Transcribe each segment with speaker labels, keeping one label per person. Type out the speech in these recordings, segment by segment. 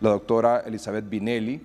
Speaker 1: la doctora Elizabeth Vinelli,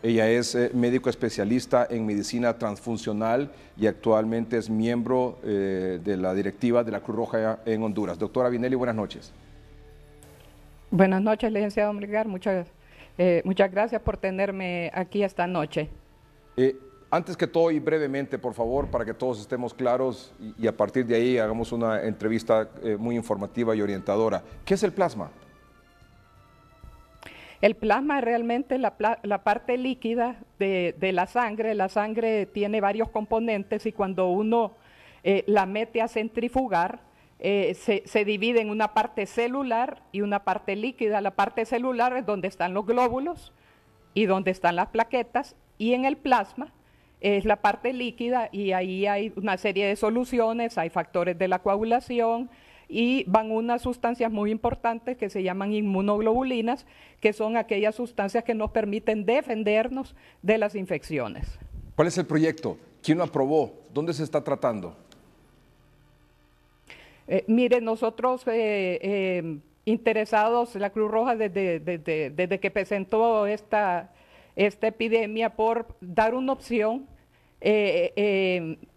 Speaker 1: Ella es eh, médico especialista en medicina transfuncional y actualmente es miembro eh, de la directiva de la Cruz Roja en Honduras. Doctora Vinelli, buenas noches.
Speaker 2: Buenas noches, licenciado Miguel. Muchas, eh, muchas gracias por tenerme aquí esta noche.
Speaker 1: antes que todo y brevemente, por favor, para que todos estemos claros y a partir de ahí hagamos una entrevista muy informativa y orientadora. ¿Qué es el plasma?
Speaker 2: El plasma es realmente la, la parte líquida de, la sangre. La sangre tiene varios componentes y cuando uno eh, la mete a centrifugar, eh, se, se, divide en una parte celular y una parte líquida. La parte celular es donde están los glóbulos y donde están las plaquetas y en el plasma es la parte líquida y ahí hay una serie de soluciones, hay factores de la coagulación, y van unas sustancias muy importantes que se llaman inmunoglobulinas, que son aquellas sustancias que nos permiten defendernos de las infecciones.
Speaker 1: ¿Cuál es el proyecto? ¿Quién lo aprobó? ¿Dónde se está tratando?
Speaker 2: Eh, mire, nosotros eh, eh, interesados, la Cruz Roja desde, desde, desde que presentó esta, esta epidemia por dar una opción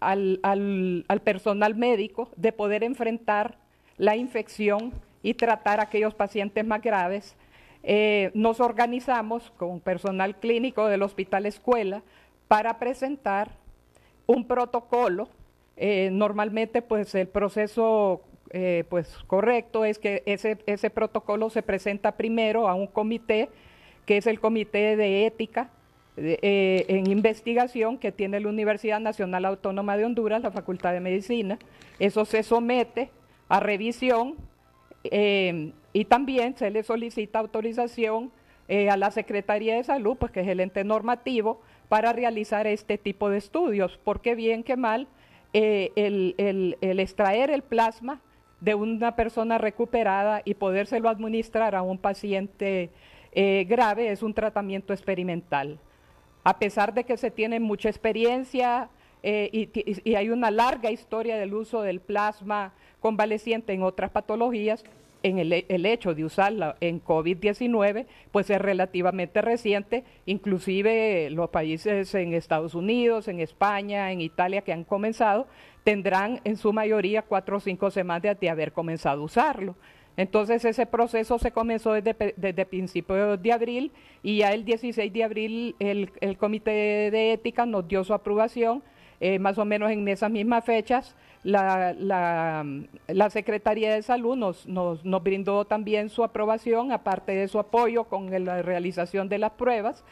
Speaker 2: al, personal médico de poder enfrentar la infección y tratar a aquellos pacientes más graves. Eh, nos organizamos con personal clínico del Hospital Escuela para presentar un protocolo. Eh, normalmente, pues el proceso eh, pues, correcto es que ese, ese protocolo se presenta primero a un comité, que es el Comité de Ética en investigación que tiene la Universidad Nacional Autónoma de Honduras, la Facultad de Medicina. Eso se somete a revisión eh, y también se le solicita autorización eh, a la Secretaría de Salud, pues que es el ente normativo, para realizar este tipo de estudios, porque bien que mal, eh, el, el, extraer el plasma de una persona recuperada y podérselo administrar a un paciente grave es un tratamiento experimental. A pesar de que se tiene mucha experiencia, eh, y, hay una larga historia del uso del plasma convaleciente en otras patologías. En el, hecho de usarla en COVID-19, pues es relativamente reciente, inclusive los países en Estados Unidos, en España, en Italia que han comenzado, tendrán en su mayoría cuatro o cinco semanas de haber comenzado a usarlo. Entonces ese proceso se comenzó desde, principios de abril y ya el 16 de abril el Comité de Ética nos dio su aprobación eh, más o menos en esas mismas fechas, la, Secretaría de Salud nos, brindó también su aprobación, aparte de su apoyo con la realización de las pruebas.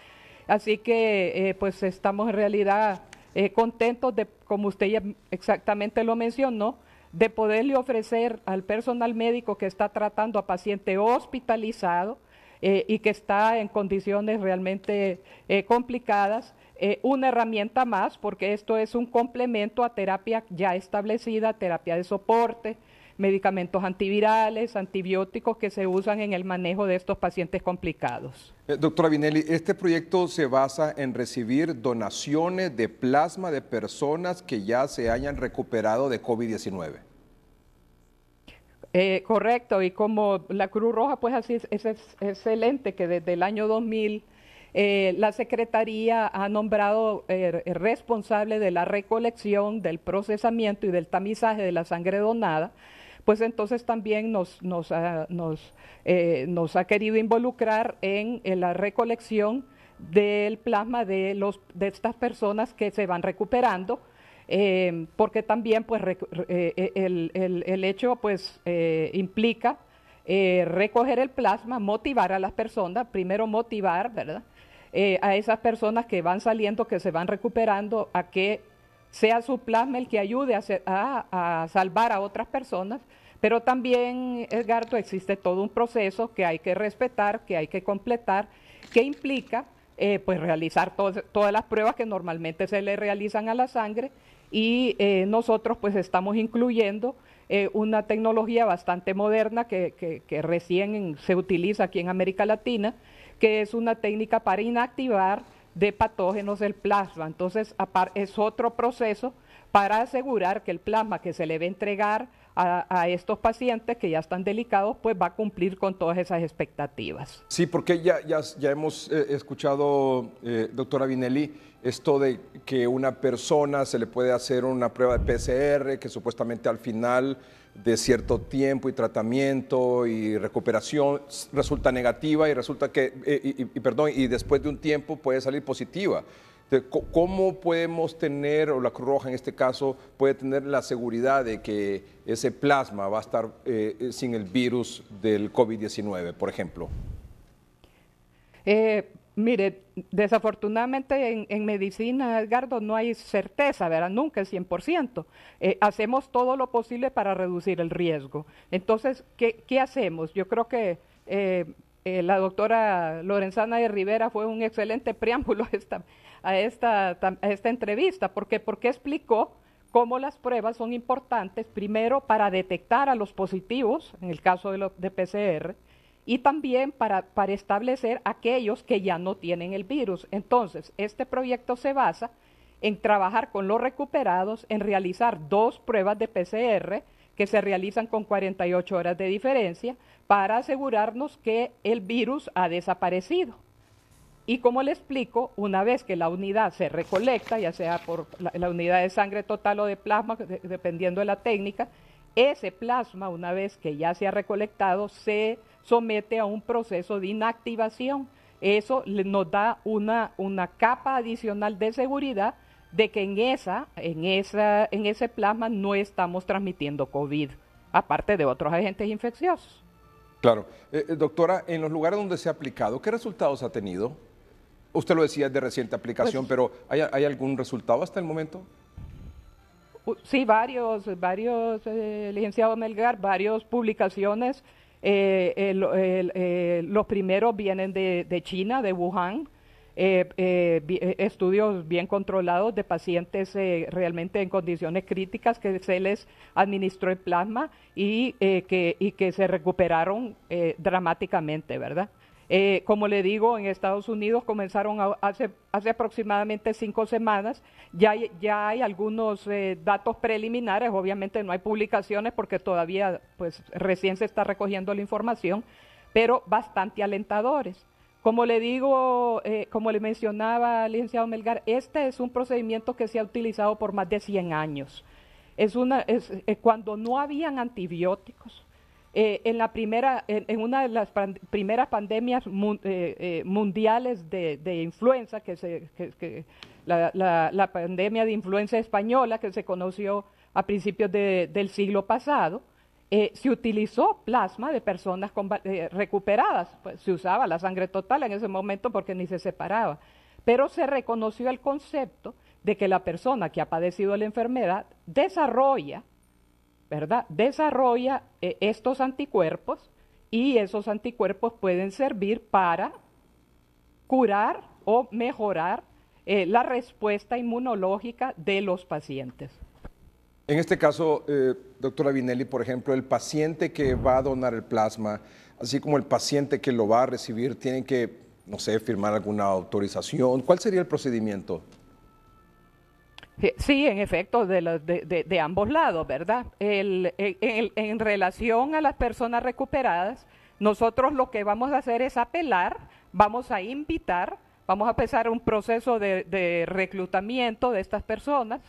Speaker 2: Así que eh, pues estamos en realidad eh, contentos de, como usted ya exactamente lo mencionó, de poderle ofrecer al personal médico que está tratando a paciente hospitalizado eh, y que está en condiciones realmente eh, complicadas. Eh, una herramienta más, porque esto es un complemento a terapia ya establecida, terapia de soporte, medicamentos antivirales, antibióticos que se usan en el manejo de estos pacientes complicados.
Speaker 1: doctora Vinelli, este proyecto se basa en recibir donaciones de plasma de personas que ya se hayan recuperado de COVID-19.
Speaker 2: Eh, correcto, y como la Cruz Roja, pues así es, excelente que desde el año 2000 eh, la Secretaría ha nombrado er, er, responsable de la recolección, del procesamiento y del tamizaje de la sangre donada, pues entonces también nos, nos, ha, eh, querido involucrar en, en la recolección del plasma de, los, de estas personas que se van recuperando Em, porque también pues, eh, eh, el, el, hecho pues, eh, implica recoger el plasma, motivar a las personas, primero motivar ¿verdad? a esas personas que van saliendo, que se van recuperando, a que sea su plasma el que ayude a, a, salvar a otras personas. Pero también, Edgardo, existe todo un proceso que hay que respetar, que hay que completar, que implica pues realizar todas las pruebas que normalmente se le realizan a la sangre y eh, nosotros pues estamos incluyendo eh, una tecnología bastante moderna que, recién se utiliza aquí en América Latina, que es una técnica para inactivar de patógenos el plasma. Entonces es otro proceso para asegurar que el plasma que se le va a entregar a, estos pacientes que ya están delicados, pues va a cumplir con todas esas expectativas.
Speaker 1: Sí, porque ya, ya, ya hemos eh, escuchado, eh, doctora Vinelli, esto de que una persona se le puede hacer una prueba de PCR, que supuestamente al final de cierto tiempo y tratamiento y recuperación resulta negativa y resulta que, eh, perdón, y después de un tiempo puede salir positiva. ¿Cómo podemos tener, o la Cruz Roja en este caso, puede tener la seguridad de que ese plasma va a estar eh, sin el virus del COVID-19, por ejemplo?
Speaker 2: Eh, mire, desafortunadamente en, medicina, Edgardo, no hay certeza, ¿verdad? Nunca el 100%. Eh, hacemos todo lo posible para reducir el riesgo. Entonces, ¿qué, qué hacemos? Yo creo que eh, la doctora Lorenzana de Rivera fue un excelente preámbulo a esta, entrevista, porque, explicó cómo las pruebas son importantes, primero para detectar a los positivos, en el caso de, PCR, y también para, para establecer aquellos que ya no tienen el virus. Entonces, este proyecto se basa en trabajar con los recuperados, en realizar dos pruebas de PCR, que se realizan con 48 horas de diferencia para asegurarnos que el virus ha desaparecido. Y como le explico, una vez que la unidad se recolecta, ya sea por la, unidad de sangre total o de plasma, dependiendo de la técnica, ese plasma, una vez que ya se ha recolectado, se somete a un proceso de inactivación. Eso nos da una, una capa adicional de seguridad de que en, esa, en, esa, en ese plasma no estamos transmitiendo COVID, aparte de otros agentes infecciosos.
Speaker 1: Claro. Eh, eh, doctora, en los lugares donde se ha aplicado, ¿qué resultados ha tenido? Usted lo decía, de reciente aplicación, pues- pero ¿hay, algún resultado hasta el
Speaker 2: momento? Sí, varios, varios, eh, licenciados licenciado Melgar, varios publicaciones. los primeros vienen de, de China, de Wuhan, eh, eh, eh, estudios bien controlados de pacientes realmente en condiciones críticas que se les administró el plasma y, que, y que se recuperaron dramáticamente, ¿verdad? como le digo, en Estados Unidos comenzaron hace, aproximadamente cinco semanas. Ya, ya hay algunos datos preliminares, obviamente no hay publicaciones porque todavía pues, recién se está recogiendo la información, pero bastante alentadores. Como le digo, eh, como le mencionaba, licenciado Melgar, este es un procedimiento que se ha utilizado por más de 100 años. Es una, eh, cuando no habían antibióticos, eh, en, la primera, en, una de las primeras pandemias mundiales de, influenza, que, se, la, pandemia de influenza española que se conoció a principios del siglo pasado, eh, se utilizó plasma de personas eh, recuperadas, pues, se usaba la sangre total en ese momento porque ni se separaba, pero se reconoció el concepto de que la persona que ha padecido la enfermedad desarrolla, ¿verdad? Desarrolla eh, estos anticuerpos y esos anticuerpos pueden servir para curar o mejorar la respuesta inmunológica de los pacientes.
Speaker 1: En este caso, eh, doctora Vinelli, por ejemplo, el paciente que va a donar el plasma, así como el paciente que lo va a recibir, tienen que, no sé, firmar alguna autorización. ¿Cuál sería el procedimiento?
Speaker 2: Eh, sí, en efecto, de, ambos lados, ¿verdad? en relación a las personas recuperadas, nosotros lo que vamos a hacer es apelar, vamos a invitar, vamos a empezar un proceso de reclutamiento de estas personas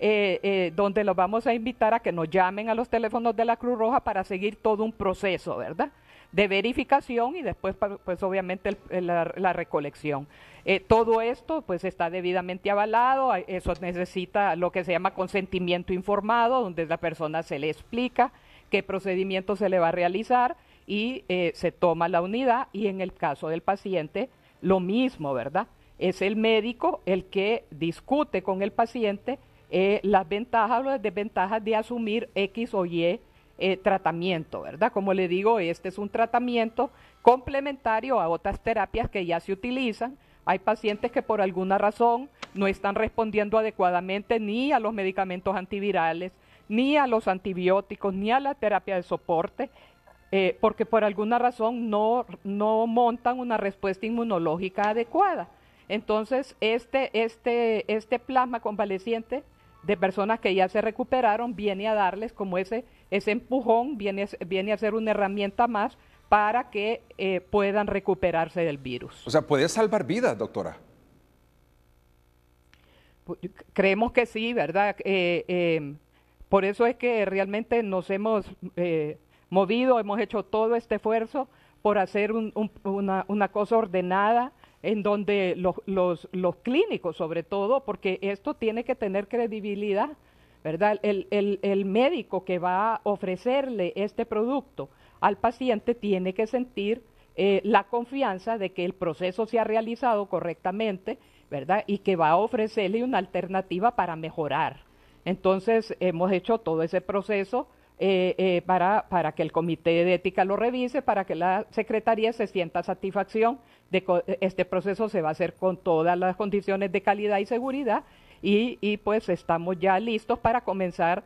Speaker 2: eh, eh, donde los vamos a invitar a que nos llamen a los teléfonos de la Cruz Roja para seguir todo un proceso, ¿verdad? de verificación y después, pues obviamente, la, recolección. Eh, todo esto, pues, está debidamente avalado, eso necesita lo que se llama consentimiento informado, donde la persona se le explica qué procedimiento se le va a realizar y se toma la unidad y en el caso del paciente, lo mismo, ¿verdad? Es el médico el que discute con el paciente eh, las ventajas o las desventajas de asumir X o Y eh, tratamiento, ¿verdad? Como le digo, este es un tratamiento complementario a otras terapias que ya se utilizan. Hay pacientes que por alguna razón no están respondiendo adecuadamente ni a los medicamentos antivirales, ni a los antibióticos, ni a la terapia de soporte, eh, porque por alguna razón no, montan una respuesta inmunológica adecuada. Entonces, este, este, este plasma convaleciente de personas que ya se recuperaron, viene a darles como ese, ese empujón, viene, viene a ser una herramienta más para que eh, puedan recuperarse del virus.
Speaker 1: O sea, puede salvar vidas, doctora.
Speaker 2: Creemos que sí, ¿verdad? Eh, em, por eso es que realmente nos hemos eh, movido, hemos hecho todo este esfuerzo por hacer una, una cosa ordenada, en donde los, los, clínicos, sobre todo, porque esto tiene que tener credibilidad, ¿verdad? El, el, el médico que va a ofrecerle este producto al paciente tiene que sentir eh, la confianza de que el proceso se ha realizado correctamente, ¿verdad? Y que va a ofrecerle una alternativa para mejorar. Entonces, hemos hecho todo ese proceso eh, eh, para, que el comité de ética lo revise, para que la secretaría se sienta satisfacción de que eh, este proceso se va a hacer con todas las condiciones de calidad y seguridad y, pues estamos ya listos para comenzar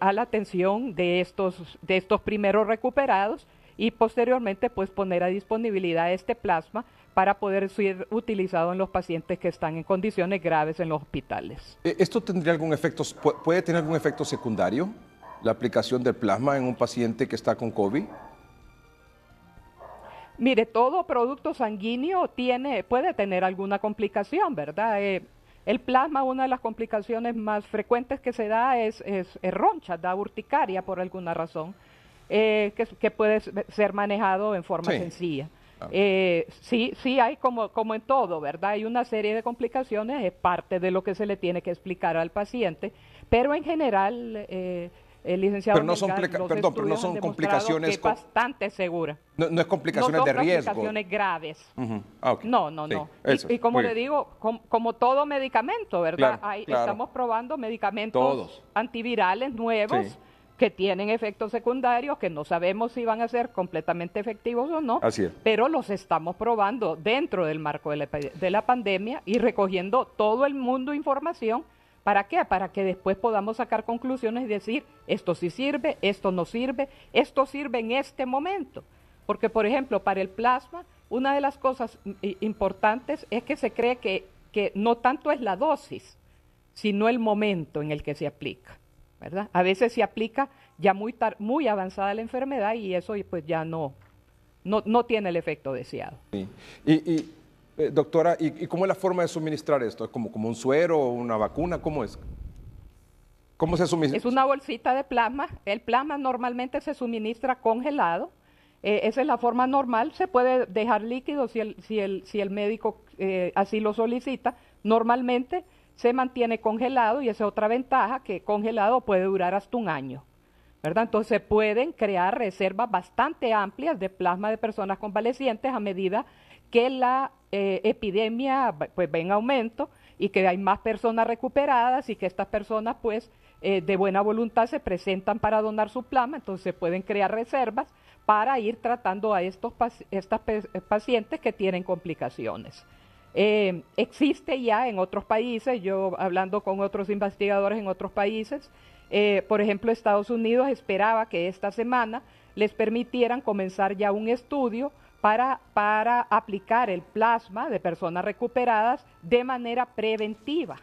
Speaker 2: a la atención de estos, de estos primeros recuperados y posteriormente pues poner a disponibilidad este plasma para poder ser utilizado en los pacientes que están en condiciones graves en los hospitales.
Speaker 1: ¿E-, ¿Esto tendría algún efecto, puede tener algún efecto secundario? la aplicación del plasma en un paciente que está con COVID?
Speaker 2: Mire, todo producto sanguíneo tiene, puede tener alguna complicación, ¿verdad? Eh, el plasma, una de las complicaciones más frecuentes que se da es, es, roncha, da urticaria por alguna razón, eh, que, puede ser manejado en forma sencilla. Ah. Eh, sí, sí hay como, como en todo, ¿verdad? Hay una serie de complicaciones, es parte de lo que se le tiene que explicar al paciente, pero en general pero no son, complicaciones. bastante segura.
Speaker 1: No, es complicaciones no son de riesgo. complicaciones
Speaker 2: graves.
Speaker 1: Ah, no, no, no. y, como le digo,
Speaker 2: como todo medicamento, ¿verdad? Estamos probando medicamentos antivirales nuevos. que tienen efectos secundarios, que no sabemos si van a ser completamente efectivos o no, pero los estamos probando dentro del marco de la, de la pandemia y recogiendo todo el mundo información ¿Para qué? Para que después podamos sacar conclusiones y decir, esto sí sirve, esto no sirve, esto sirve en este momento. Porque, por ejemplo, para el plasma, una de las cosas importantes es que se cree que, no tanto es la dosis, sino el momento en el que se aplica. ¿verdad? A veces se aplica ya muy, muy avanzada la enfermedad y eso pues, ya no, no, tiene el efecto deseado.
Speaker 1: y eh, doctora, ¿y, cómo es la forma de suministrar esto? ¿Como, como un suero o una vacuna? ¿Cómo es? ¿Cómo se suministra? Es
Speaker 2: una bolsita de plasma. El plasma normalmente se suministra congelado. Eh, esa es la forma normal. Se puede dejar líquido si el, si el, si el médico eh, así lo solicita. Normalmente se mantiene congelado y esa es otra ventaja que congelado puede durar hasta un año. ¿verdad? Entonces se pueden crear reservas bastante amplias de plasma de personas convalecientes a medida que la eh, epidemia pues va en aumento y que hay más personas recuperadas y que estas personas pues eh, de buena voluntad se presentan para donar su plasma, entonces se pueden crear reservas para ir tratando a estos estas eh, pacientes que tienen complicaciones. existe ya en otros países, yo hablando con otros investigadores en otros países, por ejemplo Estados Unidos esperaba que esta semana les permitieran comenzar ya un estudio para, aplicar el plasma de personas recuperadas de manera preventiva.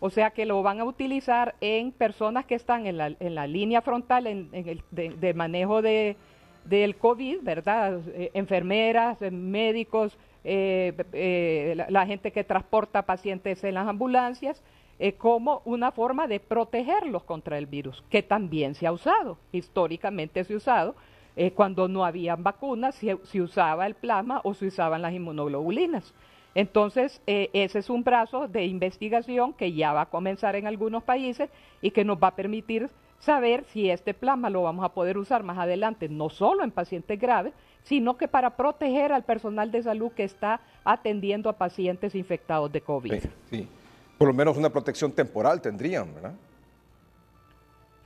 Speaker 2: O sea que lo van a utilizar en personas que están en la, en la línea frontal en, de, manejo del COVID, ¿verdad? Eh, enfermeras, eh, médicos, eh, la, gente que transporta pacientes en las ambulancias, como una forma de protegerlos contra el virus, que también se ha usado, históricamente se ha usado eh, cuando no habían vacunas, si usaba el plasma o se usaban las inmunoglobulinas. Entonces, eh, ese es un brazo de investigación que ya va a comenzar en algunos países y que nos va a permitir saber si este plasma lo vamos a poder usar más adelante, no solo en pacientes graves, sino que para proteger al personal de salud que está atendiendo a pacientes infectados de COVID.
Speaker 1: sí. por lo menos una protección temporal tendrían, ¿verdad?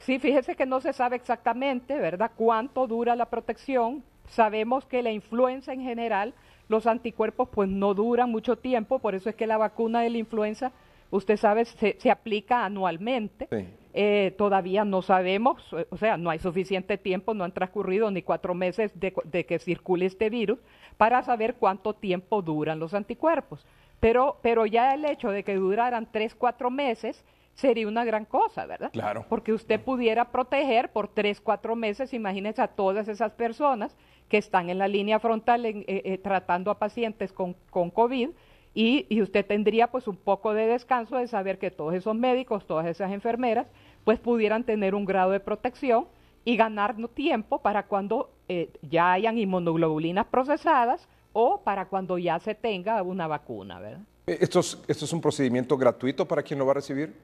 Speaker 2: Sí, fíjese que no se sabe exactamente, ¿verdad?, cuánto dura la protección. Sabemos que la influenza en general, los anticuerpos pues no duran mucho tiempo, por eso es que la vacuna de la influenza, usted sabe, se, aplica anualmente. Eh, todavía no sabemos, o sea, no hay suficiente tiempo, no han transcurrido ni cuatro meses de, de, que circule este virus para saber cuánto tiempo duran los anticuerpos. Pero, pero ya el hecho de que duraran tres, cuatro meses sería una gran cosa, ¿verdad? Claro. Porque usted pudiera proteger por tres, cuatro meses, imagínese a todas esas personas que están en la línea frontal eh, eh, tratando a pacientes con, con COVID y, usted tendría pues un poco de descanso de saber que todos esos médicos, todas esas enfermeras, pues pudieran tener un grado de protección y ganar tiempo para cuando eh, ya hayan inmunoglobulinas procesadas o para cuando ya se tenga una vacuna, ¿verdad?
Speaker 1: ¿Esto ¿Esto es un procedimiento gratuito para quien lo va a recibir?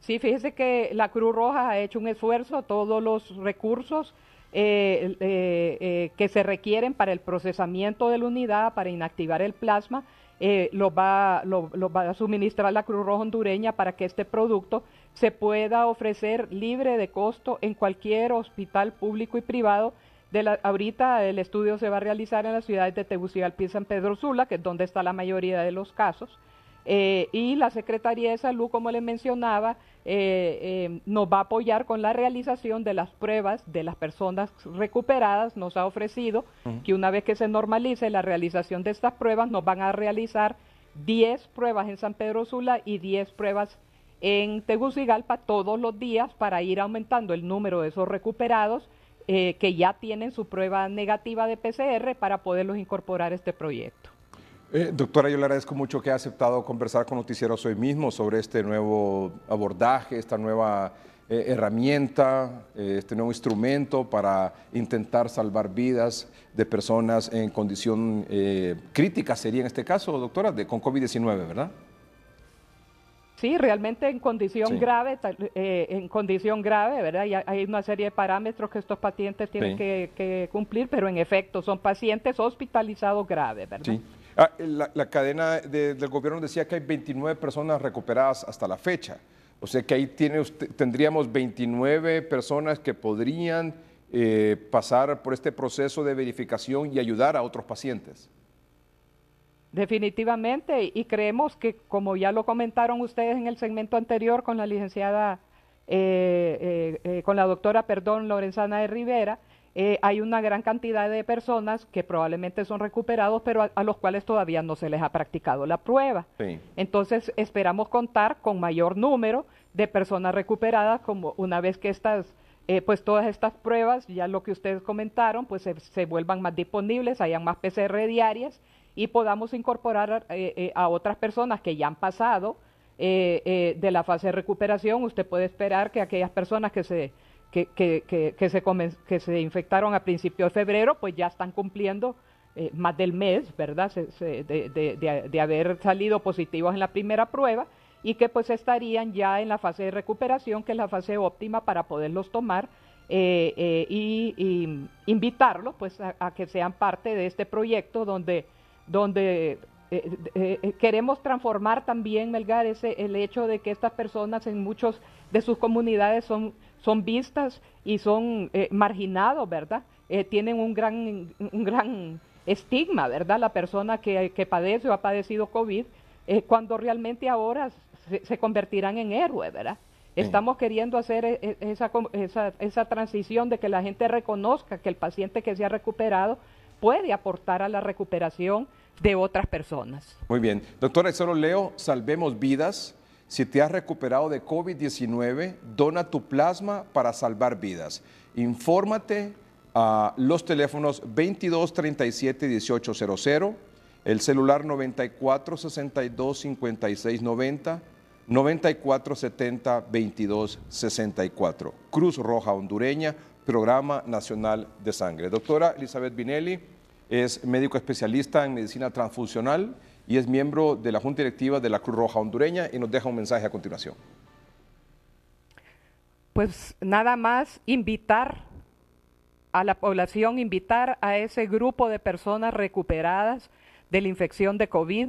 Speaker 2: Sí, fíjese que la Cruz Roja ha hecho un esfuerzo, todos los recursos eh, eh, eh, que se requieren para el procesamiento de la unidad, para inactivar el plasma, los va, lo, va a suministrar la Cruz Roja hondureña para que este producto se pueda ofrecer libre de costo en cualquier hospital público y privado de la, ahorita el estudio se va a realizar en las ciudades de Tegucigalpa y San Pedro Sula, que es donde está la mayoría de los casos. Eh, y la Secretaría de Salud, como les mencionaba, eh, eh, nos va a apoyar con la realización de las pruebas de las personas recuperadas. Nos ha ofrecido que una vez que se normalice la realización de estas pruebas, nos van a realizar 10 pruebas en San Pedro Sula y 10 pruebas en Tegucigalpa todos los días para ir aumentando el número de esos recuperados que ya tienen su prueba negativa de PCR para poderlos incorporar a este proyecto.
Speaker 1: Eh, doctora, yo le agradezco mucho que ha aceptado conversar con Noticieros hoy mismo sobre este nuevo abordaje, esta nueva eh, herramienta, eh, este nuevo instrumento para intentar salvar vidas de personas en condición crítica, sería en este caso, doctora, de, con COVID-19, ¿verdad?
Speaker 2: Sí, realmente en condición grave, en condición grave, ¿verdad? hay una serie de parámetros que estos pacientes tienen que, que, cumplir, pero en efecto son pacientes hospitalizados graves, ¿verdad?
Speaker 1: Ah, la, cadena del gobierno decía que hay 29 personas recuperadas hasta la fecha. O sea que ahí tiene tendríamos 29 personas que podrían eh, pasar por este proceso de verificación y ayudar a otros pacientes.
Speaker 2: Definitivamente, y creemos que, como ya lo comentaron ustedes en el segmento anterior con la licenciada, eh, eh, con la doctora, perdón, Lorenzana de Rivera, eh, hay una gran cantidad de personas que probablemente son recuperados, pero a, los cuales todavía no se les ha practicado la prueba. Entonces, esperamos contar con mayor número de personas recuperadas, como una vez que estas, eh, pues todas estas pruebas, ya lo que ustedes comentaron, pues se, vuelvan más disponibles, hayan más PCR diarias y podamos incorporar eh, a otras personas que ya han pasado de la fase de recuperación. Usted puede esperar que aquellas personas que se que, se, que se infectaron a principios de febrero, pues ya están cumpliendo eh, más del mes, ¿verdad?, de, haber salido positivos en la primera prueba y que pues estarían ya en la fase de recuperación, que es la fase óptima para poderlos tomar e y, invitarlos pues a, que sean parte de este proyecto donde, donde eh, eh, eh, queremos transformar también, Melgar, el hecho de que estas personas en muchas de sus comunidades son, son vistas y son marginados, ¿verdad? tienen un gran, un gran estigma, ¿verdad? La persona que, padece o ha padecido COVID, cuando realmente ahora se, convertirán en héroe ¿verdad? Estamos queriendo hacer esa, esa transición de que la gente reconozca que el paciente que se ha recuperado puede aportar a la recuperación de otras personas.
Speaker 1: Muy bien. Doctora, solo leo, salvemos vidas. Si te has recuperado de COVID-19, dona tu plasma para salvar vidas. Infórmate a los teléfonos 22 37 1800, el celular 94 62 56 90, 22 64. Cruz Roja Hondureña, Programa Nacional de Sangre. Doctora Elizabeth Vinelli es médico especialista en medicina transfusional y es miembro de la Junta Directiva de la Cruz Roja Hondureña y nos deja un mensaje a continuación.
Speaker 2: Pues nada más invitar a la población, invitar a ese grupo de personas recuperadas de la infección de COVID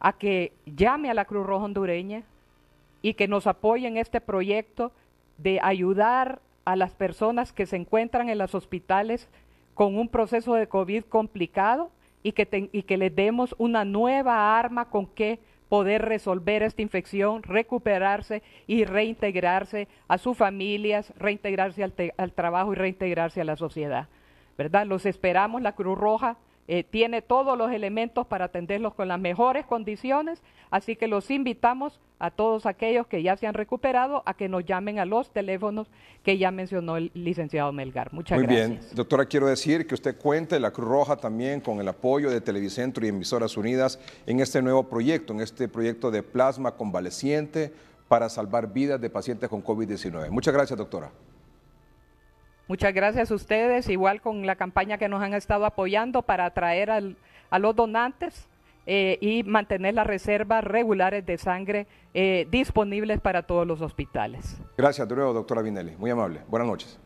Speaker 2: a que llame a la Cruz Roja Hondureña y que nos apoyen este proyecto de ayudar a las personas que se encuentran en los hospitales con un proceso de COVID complicado y que, que les demos una nueva arma con que poder resolver esta infección, recuperarse y reintegrarse a sus familias, reintegrarse al trabajo y reintegrarse a la sociedad. ¿Verdad? Los esperamos, la Cruz Roja eh, tiene todos los elementos para atenderlos con las mejores condiciones, así que los invitamos a todos aquellos que ya se han recuperado a que nos llamen a los teléfonos que ya mencionó el licenciado Melgar. Muchas gracias. Muy
Speaker 1: bien, doctora, quiero decir que usted cuente la Cruz Roja también con el apoyo de Televicentro y Emisoras Unidas en este nuevo proyecto, en este proyecto de plasma convaleciente para salvar vidas de pacientes con COVID-19. Muchas gracias, doctora.
Speaker 2: Muchas gracias a ustedes, igual con la campaña que nos han estado apoyando para atraer a los donantes eh, y mantener las reservas regulares de sangre eh, disponibles para todos los hospitales.
Speaker 1: Gracias, de nuevo, doctora Vinelli. Muy amable. Buenas noches.